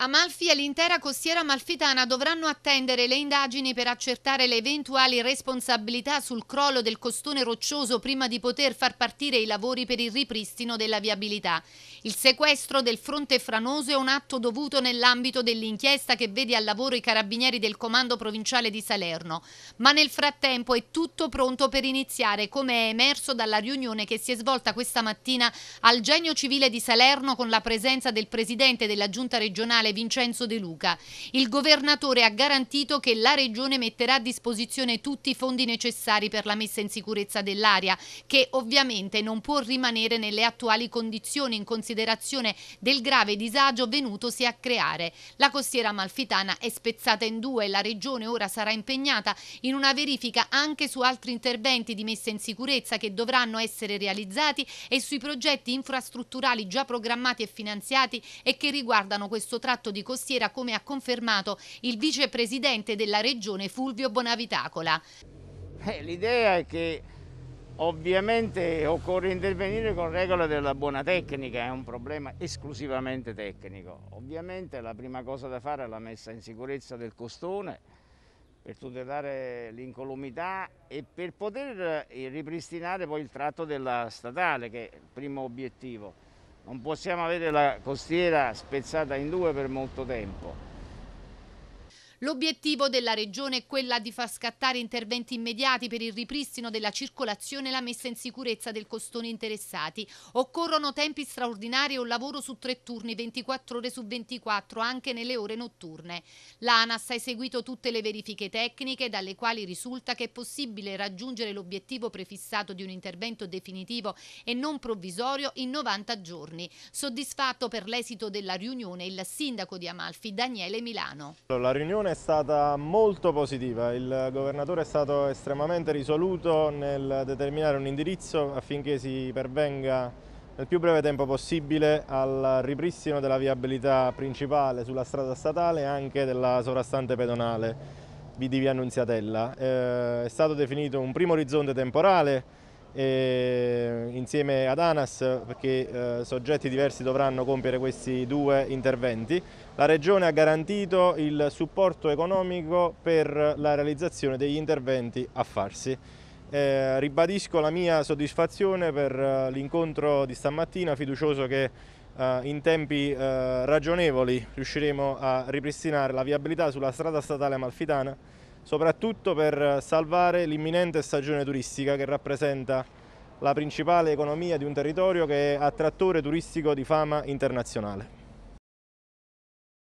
Amalfi e l'intera costiera malfitana dovranno attendere le indagini per accertare le eventuali responsabilità sul crollo del costone roccioso prima di poter far partire i lavori per il ripristino della viabilità. Il sequestro del fronte franoso è un atto dovuto nell'ambito dell'inchiesta che vede al lavoro i carabinieri del comando provinciale di Salerno. Ma nel frattempo è tutto pronto per iniziare, come è emerso dalla riunione che si è svolta questa mattina al Genio Civile di Salerno con la presenza del presidente della giunta regionale regionale Vincenzo De Luca. Il governatore ha garantito che la regione metterà a disposizione tutti i fondi necessari per la messa in sicurezza dell'area, che ovviamente non può rimanere nelle attuali condizioni in considerazione del grave disagio venutosi a creare. La costiera malfitana è spezzata in due e la regione ora sarà impegnata in una verifica anche su altri interventi di messa in sicurezza che dovranno essere realizzati e sui progetti infrastrutturali già programmati e finanziati e che riguardano questo tratto tratto di costiera come ha confermato il vicepresidente della regione Fulvio Bonavitacola. Eh, l'idea è che Ovviamente occorre intervenire con regola della buona tecnica, è un problema esclusivamente tecnico. Ovviamente la prima cosa da fare è la messa in sicurezza del costone per tutelare l'incolumità e per poter eh, ripristinare poi il tratto della statale che è il primo obiettivo. Non possiamo avere la costiera spezzata in due per molto tempo. L'obiettivo della Regione è quella di far scattare interventi immediati per il ripristino della circolazione e la messa in sicurezza del costone interessati. Occorrono tempi straordinari e un lavoro su tre turni, 24 ore su 24, anche nelle ore notturne. L'ANAS ha eseguito tutte le verifiche tecniche, dalle quali risulta che è possibile raggiungere l'obiettivo prefissato di un intervento definitivo e non provvisorio in 90 giorni. Soddisfatto per l'esito della riunione il sindaco di Amalfi, Daniele Milano. La riunione è stata molto positiva, il governatore è stato estremamente risoluto nel determinare un indirizzo affinché si pervenga nel più breve tempo possibile al ripristino della viabilità principale sulla strada statale e anche della sovrastante pedonale di Via Annunziatella. Eh, è stato definito un primo orizzonte temporale e, insieme ad ANAS perché eh, soggetti diversi dovranno compiere questi due interventi. La Regione ha garantito il supporto economico per la realizzazione degli interventi a farsi. Eh, ribadisco la mia soddisfazione per uh, l'incontro di stamattina, fiducioso che uh, in tempi uh, ragionevoli riusciremo a ripristinare la viabilità sulla strada statale amalfitana soprattutto per salvare l'imminente stagione turistica che rappresenta la principale economia di un territorio che è attrattore turistico di fama internazionale.